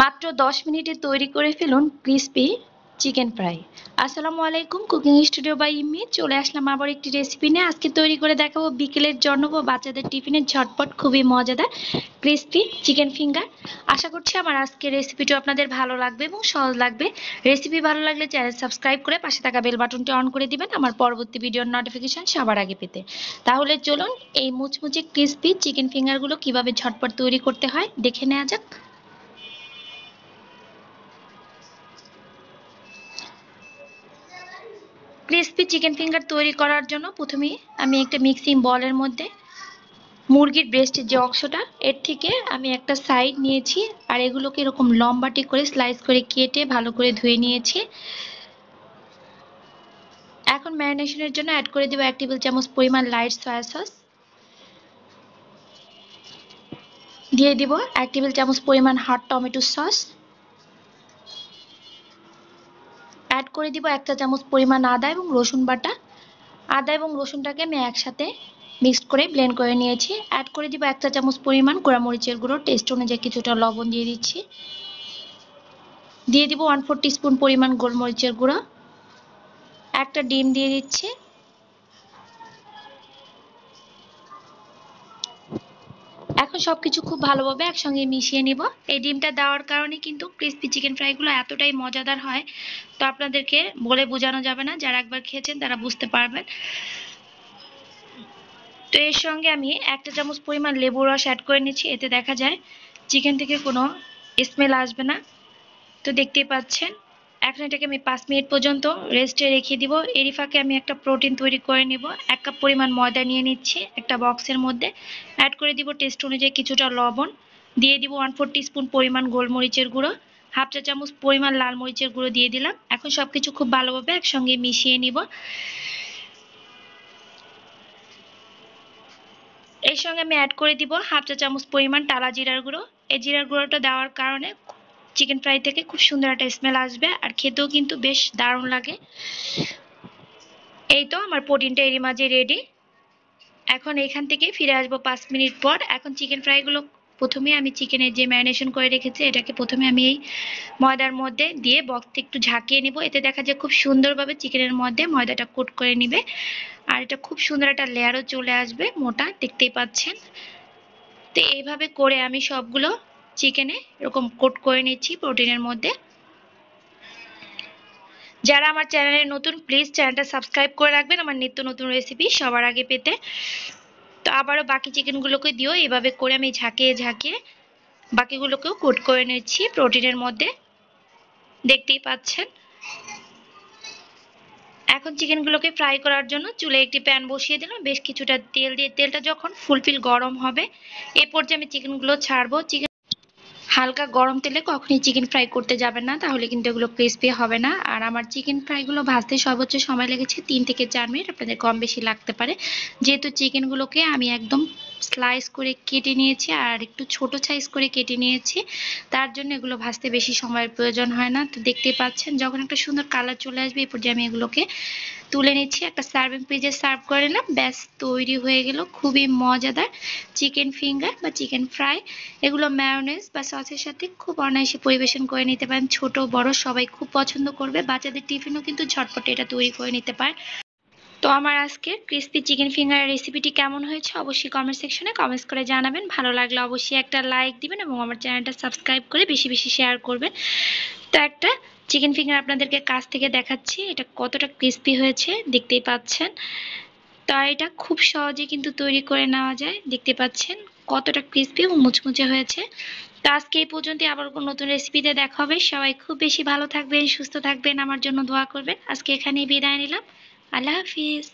মাত্র 10 মিনিটে তৈরি করে ফেলুন ক্রিসপি চিকেন ফ্রাই আসসালামু আলাইকুম কুকিং স্টুডিও বাই ইমি চলে আসলাম আবার একটি রেসিপি নিয়ে আজকে তৈরি করে দেখাবো বিকেলের জন্য বা বাচ্চাদের টিফিনের ঝটপট খুবই মজাদার ক্রিসপি চিকেন ফিঙ্গার আশা করছি আমার আজকের রেসিপিটি আপনাদের ভালো লাগবে এবং সহজ লাগবে রেসিপি ভালো লাগলে চ্যানেল সাবস্ক্রাইব করে পাশে থাকা বেল বাটনটি অন করে দিবেন আমার পরবর্তী ভিডিওর নোটিফিকেশান সবার আগে পেতে তাহলে চলুন এই মুচমুচে ক্রিসপি চিকেন ফিঙ্গারগুলো কিভাবে ঝটপট তৈরি করতে হয় দেখে নেওয়া যাক ক্রিসপি চিকেন ফিঙ্গার তৈরি করার জন্য প্রথমে আমি একটা মিক্সিং বলের মধ্যে মুরগির ব্রেস্টের যে অংশটা এর থেকে আমি একটা সাইড নিয়েছি আর এগুলোকে এরকম লম্বাটি করে স্লাইস করে কেটে ভালো করে ধুয়ে নিয়েছি এখন ম্যারিনেশনের জন্য অ্যাড করে দেবো এক টেবিল চামচ পরিমাণ লাইট সয়া সস দিয়ে দিব এক টেবিল চামচ পরিমাণ হট টমেটো সস করে দিব একটা চামচ পরিমাণ আদা এবং রসুন বাটা আদা এবং রসুনটাকে আমি একসাথে মিক্সড করে ব্লেন্ড করে নিয়েছি অ্যাড করে দিব একটা চামচ পরিমাণ গোড়ামরিচের গুঁড়ো টেস্ট অনুযায়ী কিছুটা লবণ দিয়ে দিচ্ছি দিয়ে দিব ওয়ান ফোর টিস্পুন পরিমাণ গোলমরিচের গুঁড়ো একটা ডিম দিয়ে দিচ্ছি এখন সব কিছু খুব ভালোভাবে একসঙ্গে মিশিয়ে নিব এই ডিমটা দেওয়ার কারণে কিন্তু ক্রিস্পি চিকেন ফ্রাইগুলো এতটাই মজাদার হয় তো আপনাদেরকে বলে বোঝানো যাবে না যারা একবার খেয়েছেন তারা বুঝতে পারবেন তো এর সঙ্গে আমি একটা চামচ পরিমাণ লেবুর রস অ্যাড করে নিচ্ছি এতে দেখা যায় চিকেন থেকে কোনো স্মেল আসবে না তো দেখতেই পাচ্ছেন এখন এটাকে আমি পাঁচ মিনিট পর্যন্ত রেস্টে রেখে দিব এরই ফাঁকে আমি একটা প্রোটিন তৈরি করে নেব এক কাপ পরিমাণ ময়দা নিয়ে নিচ্ছি একটা বক্সের মধ্যে অ্যাড করে দিব টেস্ট অনুযায়ী কিছুটা লবণ দিয়ে দিব ওয়ান ফোর স্পুন পরিমাণ গোলমরিচের গুঁড়ো হাফ চা চামচ পরিমাণ লাল মরিচের গুঁড়ো দিয়ে দিলাম এখন সব কিছু খুব ভালোভাবে একসঙ্গে মিশিয়ে নিব এর সঙ্গে আমি অ্যাড করে দিব হাফ চা চামচ পরিমাণ টালা জিরার গুঁড়ো এই জিরার গুঁড়োটা দেওয়ার কারণে চিকেন ফ্রাই থেকে খুব সুন্দর একটা স্মেল আসবে আর খেতেও কিন্তু বেশ দারুণ লাগে এই তো আমার প্রোটিনটা এরই মাঝে রেডি এখন এখান থেকে ফিরে আসবো পাঁচ মিনিট পর এখন চিকেন ফ্রাইগুলো প্রথমে আমি চিকেনের যে ম্যারিনেশন করে রেখেছি এটাকে প্রথমে আমি এই ময়দার মধ্যে দিয়ে বক্সে একটু ঝাঁকিয়ে নিব এতে দেখা যায় খুব সুন্দরভাবে চিকেনের মধ্যে ময়দাটা কোট করে নিবে আর এটা খুব সুন্দর একটা লেয়ারও চলে আসবে মোটা দেখতেই পাচ্ছেন তো এইভাবে করে আমি সবগুলো চিকেনে এরকম কোট করে নিচ্ছি প্রোটিনের মধ্যে যারা আমার চ্যানেলে নতুন প্লিজ চ্যানেলটা সাবস্ক্রাইব করে রাখবেন আমার নিত্য নতুন রেসিপি সবার আগে পেতে তো আবারও বাকি চিকেনগুলোকে দিও এভাবে করে আমি ঝাঁকিয়ে ঝাঁকিয়ে বাকিগুলোকেও কোট করে নিচ্ছি প্রোটিনের মধ্যে দেখতেই পাচ্ছেন এখন চিকেনগুলোকে ফ্রাই করার জন্য চুলে একটি প্যান বসিয়ে দিলাম বেশ কিছুটা তেল দিয়ে তেলটা যখন ফুলফিল গরম হবে এরপর যে আমি চিকেনগুলো ছাড়বো চিকেন হালকা গরম তেলে কখনই চিকেন ফ্রাই করতে যাবেন না তাহলে কিন্তু এগুলো ক্রিসপি হবে না আর আমার চিকেন ফ্রাইগুলো ভাজতে সর্বোচ্চ সময় লেগেছে তিন থেকে চার মিনিট আপনাদের কম বেশি লাগতে পারে যেহেতু চিকেনগুলোকে আমি একদম স্লাইস করে কেটে নিয়েছি আর একটু ছোট সাইজ করে কেটে নিয়েছি তার জন্য এগুলো ভাজতে বেশি সময়ের প্রয়োজন হয় না তো দেখতে পাচ্ছেন যখন একটা সুন্দর কালার চলে আসবে এই পর্যায়ে আমি এগুলোকে তুলে নিচ্ছি একটা সার্ভিং পেজে সার্ভ করে নিলাম ব্যাস তৈরি হয়ে গেল খুবই মজাদার চিকেন ফিঙ্গার বা চিকেন ফ্রাই এগুলো ম্যারোনেস বা সসের সাথে খুব অনায়াসে পরিবেশন করে নিতে পারেন ছোট বড় সবাই খুব পছন্দ করবে বাচ্চাদের টিফিনও কিন্তু ঝটপট এটা তৈরি করে নিতে পারেন তো আমার আজকে ক্রিস্পি চিকেন ফিঙ্গারের রেসিপিটি কেমন হয়েছে অবশ্যই কমেন্ট সেকশনে কমেন্টস করে জানাবেন ভালো লাগলে অবশ্যই একটা লাইক দিবেন এবং আমার চ্যানেলটা সাবস্ক্রাইব করে বেশি বেশি শেয়ার করবেন তো একটা চিকেন ফিঙ্গার আপনাদেরকে কাছ থেকে দেখাচ্ছি এটা কতটা ক্রিস্পি হয়েছে দেখতেই পাচ্ছেন তো এটা খুব সহজে কিন্তু তৈরি করে নেওয়া যায় দেখতে পাচ্ছেন কতটা ক্রিস্পি এবং মুচমুচে হয়েছে তো আজকে এই পর্যন্তই আবার কোনো নতুন রেসিপিতে দেখা হবে সবাই খুব বেশি ভালো থাকবেন সুস্থ থাকবেন আমার জন্য দোয়া করবেন আজকে এখানেই বিদায় নিলাম আল্লাহ হাফিজ